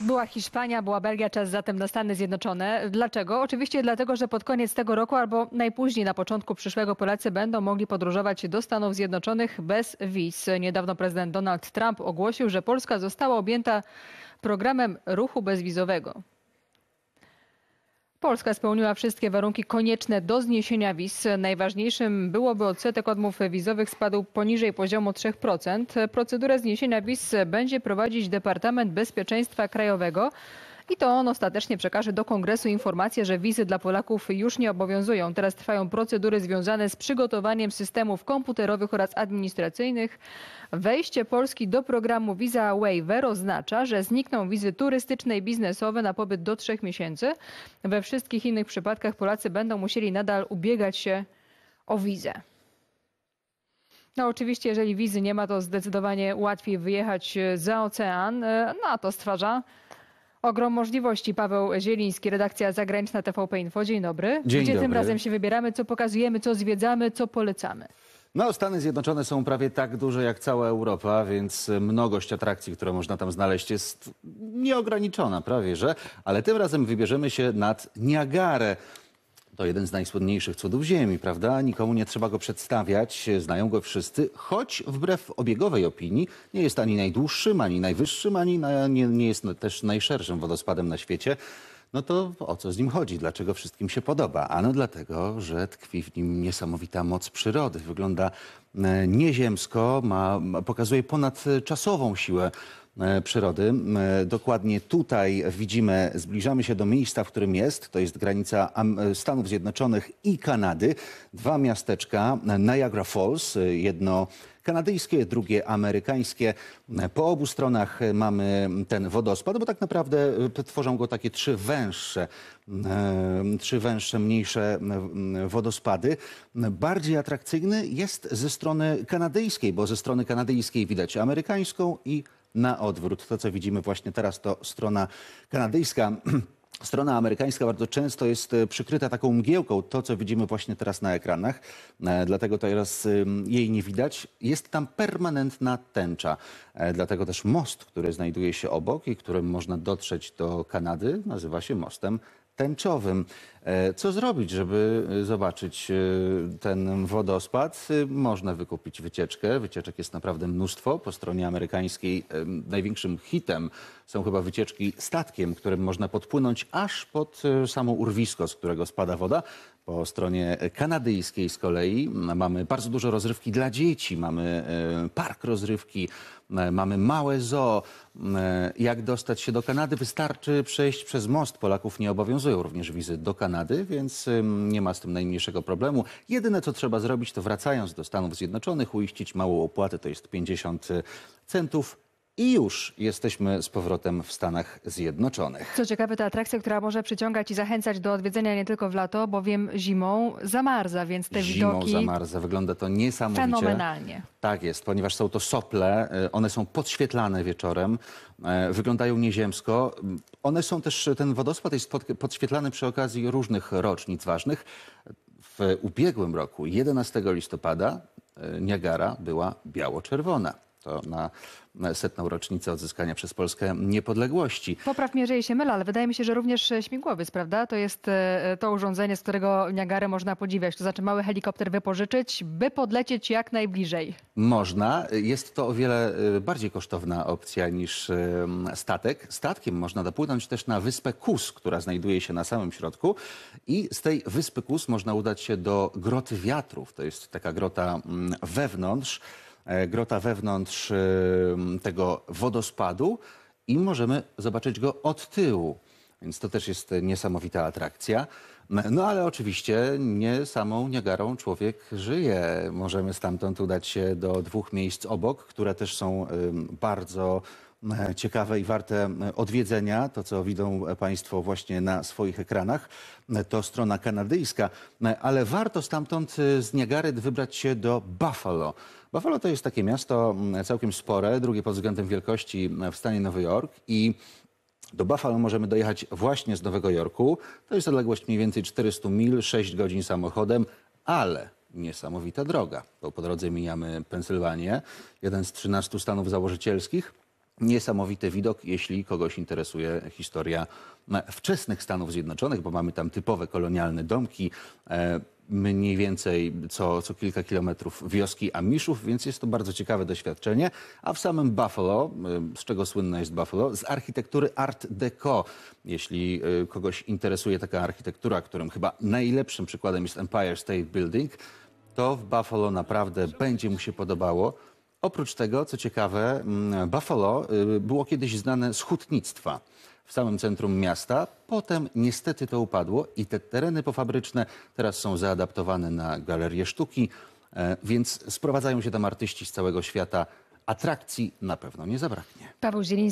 Była Hiszpania, była Belgia, czas zatem na Stany Zjednoczone. Dlaczego? Oczywiście dlatego, że pod koniec tego roku albo najpóźniej na początku przyszłego Polacy będą mogli podróżować do Stanów Zjednoczonych bez wiz. Niedawno prezydent Donald Trump ogłosił, że Polska została objęta programem ruchu bezwizowego. Polska spełniła wszystkie warunki konieczne do zniesienia wiz. Najważniejszym byłoby odsetek odmów wizowych spadł poniżej poziomu 3%. Procedurę zniesienia wiz będzie prowadzić Departament Bezpieczeństwa Krajowego i to on ostatecznie przekaże do kongresu informację, że wizy dla Polaków już nie obowiązują. Teraz trwają procedury związane z przygotowaniem systemów komputerowych oraz administracyjnych. Wejście Polski do programu Visa Waiver oznacza, że znikną wizy turystyczne i biznesowe na pobyt do trzech miesięcy. We wszystkich innych przypadkach Polacy będą musieli nadal ubiegać się o wizę. No oczywiście, jeżeli wizy nie ma, to zdecydowanie łatwiej wyjechać e, za ocean, e, no a to stwarza Ogrom możliwości. Paweł Zieliński, redakcja zagraniczna TVP Info. Dzień dobry. Dzień Gdzie dobry. tym razem się wybieramy, co pokazujemy, co zwiedzamy, co polecamy? No, Stany Zjednoczone są prawie tak duże jak cała Europa, więc mnogość atrakcji, które można tam znaleźć, jest nieograniczona prawie że. Ale tym razem wybierzemy się nad Niagarę. To jeden z najsłynniejszych cudów Ziemi, prawda? Nikomu nie trzeba go przedstawiać, znają go wszyscy, choć wbrew obiegowej opinii nie jest ani najdłuższym, ani najwyższym, ani na, nie, nie jest też najszerszym wodospadem na świecie. No to o co z nim chodzi? Dlaczego wszystkim się podoba? Ano dlatego, że tkwi w nim niesamowita moc przyrody. Wygląda e, nieziemsko, ma, ma, pokazuje ponadczasową siłę E, przyrody. E, dokładnie tutaj widzimy, zbliżamy się do miejsca, w którym jest. To jest granica e, Stanów Zjednoczonych i Kanady. Dwa miasteczka, Niagara Falls, jedno kanadyjskie, drugie amerykańskie. Po obu stronach mamy ten wodospad, bo tak naprawdę tworzą go takie trzy węższe, trzy węższe, mniejsze wodospady. Bardziej atrakcyjny jest ze strony kanadyjskiej, bo ze strony kanadyjskiej widać amerykańską i amerykańską na odwrót. To, co widzimy właśnie teraz, to strona kanadyjska. Strona amerykańska bardzo często jest e, przykryta taką mgiełką, to co widzimy właśnie teraz na ekranach, e, dlatego teraz jej nie widać. Jest tam permanentna tęcza, e, dlatego też most, który znajduje się obok i którym można dotrzeć do Kanady, nazywa się mostem tęczowym. E, co zrobić, żeby e, zobaczyć e, ten wodospad? Można wykupić wycieczkę. Wycieczek jest naprawdę mnóstwo. Po stronie amerykańskiej największym hitem są chyba wycieczki statkiem, którym można podpłynąć aż pod samo urwisko, z którego spada woda. Po stronie kanadyjskiej z kolei mamy bardzo dużo rozrywki dla dzieci, mamy e, park rozrywki, e, mamy małe zoo. E, jak dostać się do Kanady? Wystarczy przejść przez most. Polaków nie obowiązują również wizy do Kanady, więc nie ma z tym najmniejszego problemu. Jedyne, co trzeba zrobić, to wracając do Stanów Zjednoczonych, uiścić małą opłatę, to jest 50 centów i już jesteśmy z powrotem w Stanach Zjednoczonych. Co ciekawe, to atrakcja, która może przyciągać i zachęcać do odwiedzenia nie tylko w lato, bowiem zimą zamarza, więc te zimą widoki... Zimą zamarza, wygląda to niesamowicie. Fenomenalnie. Tak jest, ponieważ są to sople, e, one są podświetlane wieczorem, e, wyglądają nieziemsko. One są też, ten wodospad jest podświetlany przy okazji różnych rocznic ważnych. W ubiegłym roku, 11 listopada, e, Niagara była biało-czerwona. To na setną rocznicę odzyskania przez Polskę niepodległości. Popraw mnie, jeżeli się mylę, ale wydaje mi się, że również e, śmigłowiec, prawda? To jest e, e, to urządzenie, z którego Niagarę można podziwiać. To znaczy mały helikopter wypożyczyć, by podlecieć jak najbliżej. Można. Jest to o wiele bardziej kosztowna opcja niż statek. Statkiem można dopłynąć też na wyspę Kus, która znajduje się na samym środku. I z tej wyspy Kus można udać się do Groty Wiatrów. To jest taka grota wewnątrz E, grota wewnątrz e, tego wodospadu i możemy zobaczyć go od tyłu. Więc to też jest niesamowita atrakcja. No ale oczywiście nie samą Niagarą człowiek żyje. Możemy stamtąd udać się do dwóch miejsc obok, które też są bardzo ciekawe i warte odwiedzenia. To, co widzą Państwo właśnie na swoich ekranach, to strona kanadyjska. Ale warto stamtąd y, z Niagary wybrać się do Buffalo. Buffalo to jest takie miasto całkiem spore, drugie pod względem wielkości w stanie Nowy Jork i do Buffalo możemy dojechać właśnie z Nowego Jorku. To jest odległość mniej więcej 400 mil, 6 godzin samochodem, ale niesamowita droga, bo po drodze mijamy Pensylwanię, jeden z 13 stanów założycielskich. Niesamowity widok, jeśli kogoś interesuje historia e, wczesnych Stanów Zjednoczonych, bo mamy tam typowe kolonialne domki. E, mniej więcej co, co kilka kilometrów wioski Amiszów, więc jest to bardzo ciekawe doświadczenie. A w samym Buffalo, y, z czego słynna jest Buffalo, z architektury Art Deco. Jeśli y, kogoś interesuje taka architektura, którym chyba najlepszym przykładem jest Empire State Building, to w Buffalo naprawdę będzie mu się podobało. Oprócz tego, co ciekawe, mm, Buffalo y, było kiedyś znane z hutnictwa w samym centrum miasta. Potem niestety to upadło i te tereny pofabryczne teraz są zaadaptowane na galerie sztuki, e, więc sprowadzają się tam artyści z całego świata. Atrakcji na pewno nie zabraknie. Paweł Zieliński.